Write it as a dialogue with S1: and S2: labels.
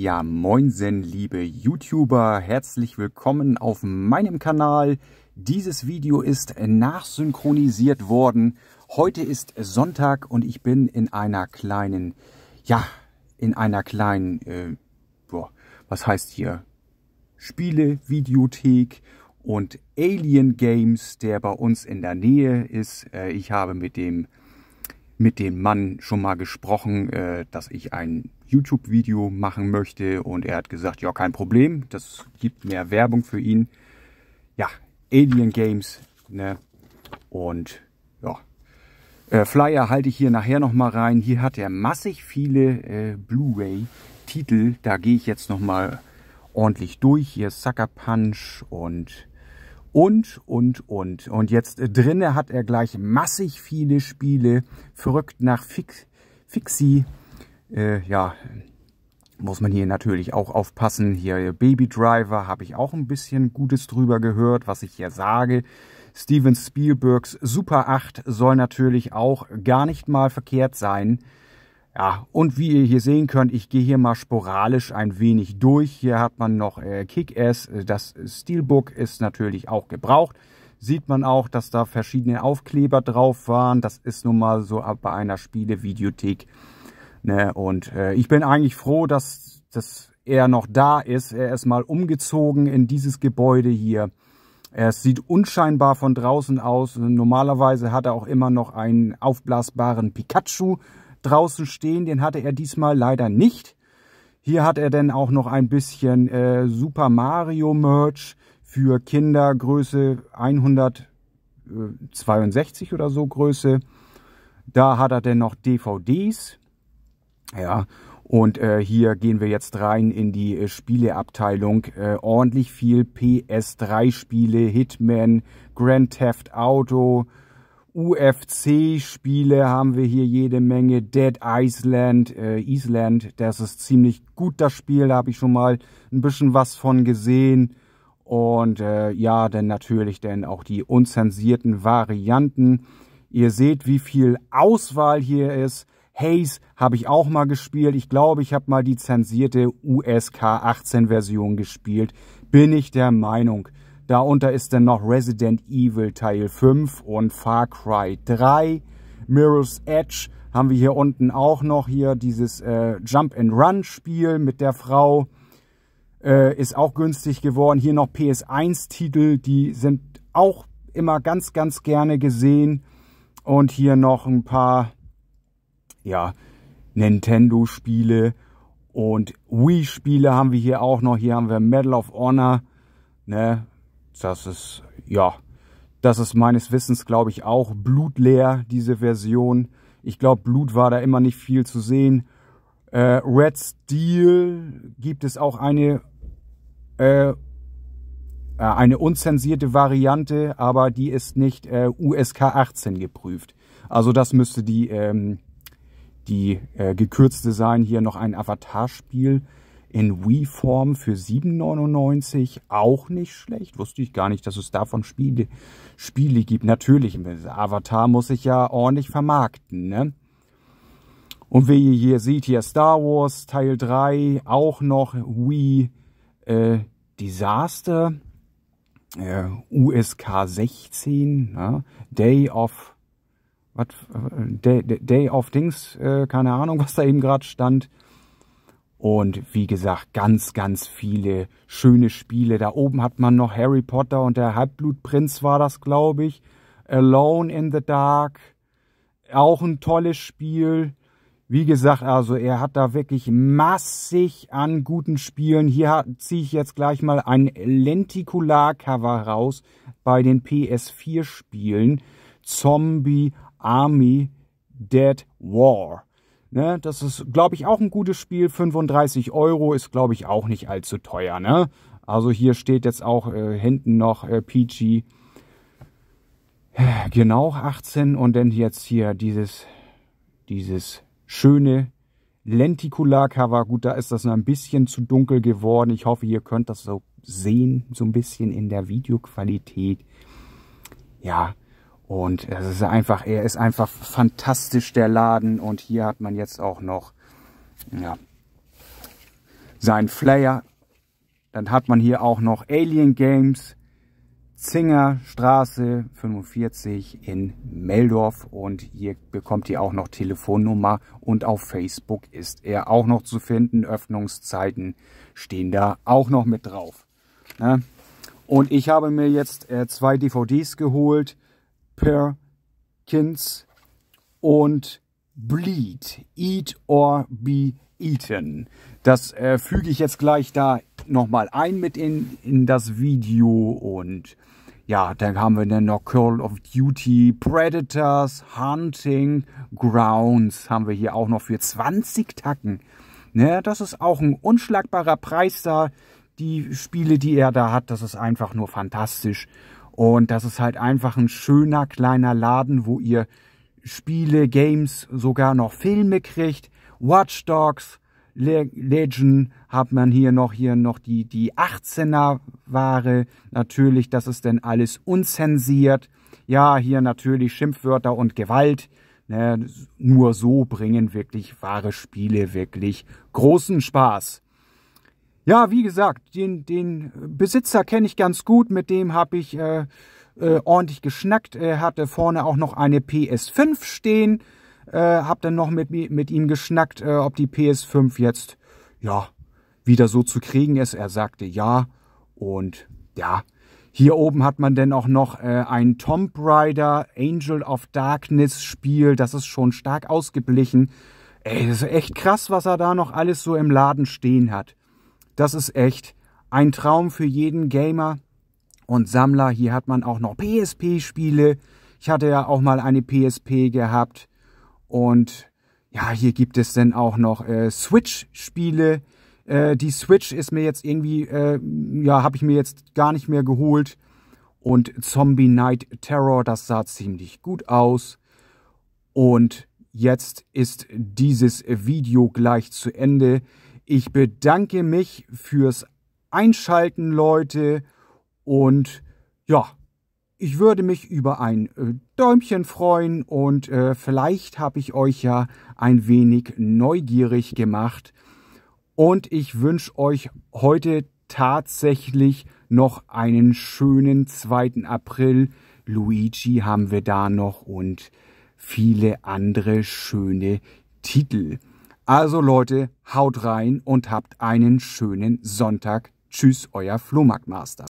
S1: Ja, moinsen, liebe YouTuber, herzlich willkommen auf meinem Kanal. Dieses Video ist nachsynchronisiert worden. Heute ist Sonntag und ich bin in einer kleinen, ja, in einer kleinen, äh, boah, was heißt hier? Spiele, Videothek und Alien Games, der bei uns in der Nähe ist. Äh, ich habe mit dem mit dem Mann schon mal gesprochen, äh, dass ich ein YouTube-Video machen möchte und er hat gesagt, ja, kein Problem, das gibt mehr Werbung für ihn. Ja, Alien Games, ne? Und ja, äh, Flyer halte ich hier nachher nochmal rein. Hier hat er massig viele äh, Blu-ray-Titel. Da gehe ich jetzt nochmal ordentlich durch. Hier Sucker Punch und und, und, und. Und jetzt äh, drinne hat er gleich massig viele Spiele. Verrückt nach Fix, Fixie. Äh, ja, muss man hier natürlich auch aufpassen. Hier äh, Baby Driver habe ich auch ein bisschen Gutes drüber gehört, was ich hier sage. Steven Spielbergs Super 8 soll natürlich auch gar nicht mal verkehrt sein. Ja, und wie ihr hier sehen könnt, ich gehe hier mal sporadisch ein wenig durch. Hier hat man noch äh, Kick-Ass, äh, das Steelbook ist natürlich auch gebraucht. Sieht man auch, dass da verschiedene Aufkleber drauf waren. Das ist nun mal so bei einer Spielevideothek. Ne? Und äh, ich bin eigentlich froh, dass das er noch da ist. Er ist mal umgezogen in dieses Gebäude hier. Es sieht unscheinbar von draußen aus. Normalerweise hat er auch immer noch einen aufblasbaren Pikachu draußen stehen. Den hatte er diesmal leider nicht. Hier hat er dann auch noch ein bisschen äh, Super Mario Merch für Kinder Größe 162 oder so Größe. Da hat er dann noch DVDs. Ja, und äh, hier gehen wir jetzt rein in die äh, Spieleabteilung. Äh, ordentlich viel PS3-Spiele, Hitman, Grand Theft Auto, UFC-Spiele haben wir hier jede Menge. Dead Island, äh, Island, das ist ziemlich gut, das Spiel. Da habe ich schon mal ein bisschen was von gesehen. Und äh, ja, dann natürlich dann auch die unzensierten Varianten. Ihr seht, wie viel Auswahl hier ist. Haze habe ich auch mal gespielt. Ich glaube, ich habe mal die zensierte USK 18 Version gespielt. Bin ich der Meinung. Darunter ist dann noch Resident Evil Teil 5 und Far Cry 3. Mirror's Edge haben wir hier unten auch noch hier dieses äh, Jump and Run Spiel mit der Frau. Äh, ist auch günstig geworden. Hier noch PS1-Titel, die sind auch immer ganz, ganz gerne gesehen. Und hier noch ein paar, ja, Nintendo-Spiele und Wii-Spiele haben wir hier auch noch. Hier haben wir Medal of Honor, ne? Das ist, ja, das ist meines Wissens, glaube ich, auch blutleer, diese Version. Ich glaube, Blut war da immer nicht viel zu sehen. Äh, Red Steel gibt es auch eine, äh, äh eine unzensierte Variante, aber die ist nicht äh, USK 18 geprüft. Also das müsste die, ähm, die äh, gekürzte sein. Hier noch ein Avatar-Spiel in Wii-Form für 7,99 auch nicht schlecht. Wusste ich gar nicht, dass es davon Spiele, Spiele gibt. Natürlich, Avatar muss ich ja ordentlich vermarkten, ne? Und wie ihr hier seht, hier Star Wars Teil 3, auch noch Wii äh, Disaster, äh, USK 16, ja? Day of äh, Day, Day of Dings, äh, keine Ahnung, was da eben gerade stand. Und wie gesagt, ganz, ganz viele schöne Spiele. Da oben hat man noch Harry Potter und der Halbblutprinz war das, glaube ich. Alone in the Dark. Auch ein tolles Spiel. Wie gesagt, also er hat da wirklich massig an guten Spielen. Hier ziehe ich jetzt gleich mal ein Lentikular-Cover raus bei den PS4-Spielen. Zombie Army Dead War. Ne, das ist, glaube ich, auch ein gutes Spiel. 35 Euro ist, glaube ich, auch nicht allzu teuer. Ne? Also hier steht jetzt auch äh, hinten noch äh, PG. Genau 18 und dann jetzt hier dieses, dieses schöne Lenticular-Cover. Gut, da ist das noch ein bisschen zu dunkel geworden. Ich hoffe, ihr könnt das so sehen, so ein bisschen in der Videoqualität. Ja, und es ist einfach, er ist einfach fantastisch, der Laden. Und hier hat man jetzt auch noch, ja, seinen Flair. Dann hat man hier auch noch Alien Games, Zinger Straße 45 in Meldorf. Und hier bekommt ihr auch noch Telefonnummer. Und auf Facebook ist er auch noch zu finden. Öffnungszeiten stehen da auch noch mit drauf. Ne? Und ich habe mir jetzt äh, zwei DVDs geholt Perkins und Bleed, Eat or Be Eaten. Das äh, füge ich jetzt gleich da nochmal ein mit in, in das Video und ja, dann haben wir dann noch Call of Duty, Predators, Hunting, Grounds haben wir hier auch noch für 20 Tacken. Ne, das ist auch ein unschlagbarer Preis da. Die Spiele, die er da hat, das ist einfach nur fantastisch. Und das ist halt einfach ein schöner kleiner Laden, wo ihr Spiele, Games, sogar noch Filme kriegt. Watch Dogs, Le Legend hat man hier noch, hier noch die, die 18er Ware. Natürlich, das ist denn alles unzensiert. Ja, hier natürlich Schimpfwörter und Gewalt. Ne, nur so bringen wirklich wahre Spiele wirklich großen Spaß. Ja, wie gesagt, den, den Besitzer kenne ich ganz gut, mit dem habe ich äh, äh, ordentlich geschnackt. Er hatte vorne auch noch eine PS5 stehen, äh, habe dann noch mit, mit ihm geschnackt, äh, ob die PS5 jetzt, ja, wieder so zu kriegen ist. Er sagte ja und ja, hier oben hat man dann auch noch äh, ein Tomb Raider Angel of Darkness Spiel. Das ist schon stark ausgeblichen. Ey, das ist echt krass, was er da noch alles so im Laden stehen hat. Das ist echt ein Traum für jeden Gamer und Sammler. Hier hat man auch noch PSP-Spiele. Ich hatte ja auch mal eine PSP gehabt. Und ja, hier gibt es dann auch noch äh, Switch-Spiele. Äh, die Switch ist mir jetzt irgendwie, äh, ja, habe ich mir jetzt gar nicht mehr geholt. Und Zombie Night Terror, das sah ziemlich gut aus. Und jetzt ist dieses Video gleich zu Ende. Ich bedanke mich fürs Einschalten, Leute. Und ja, ich würde mich über ein äh, Däumchen freuen und äh, vielleicht habe ich euch ja ein wenig neugierig gemacht. Und ich wünsche euch heute tatsächlich noch einen schönen 2. April. Luigi haben wir da noch und viele andere schöne Titel. Also Leute, haut rein und habt einen schönen Sonntag. Tschüss, euer Flohmarktmaster.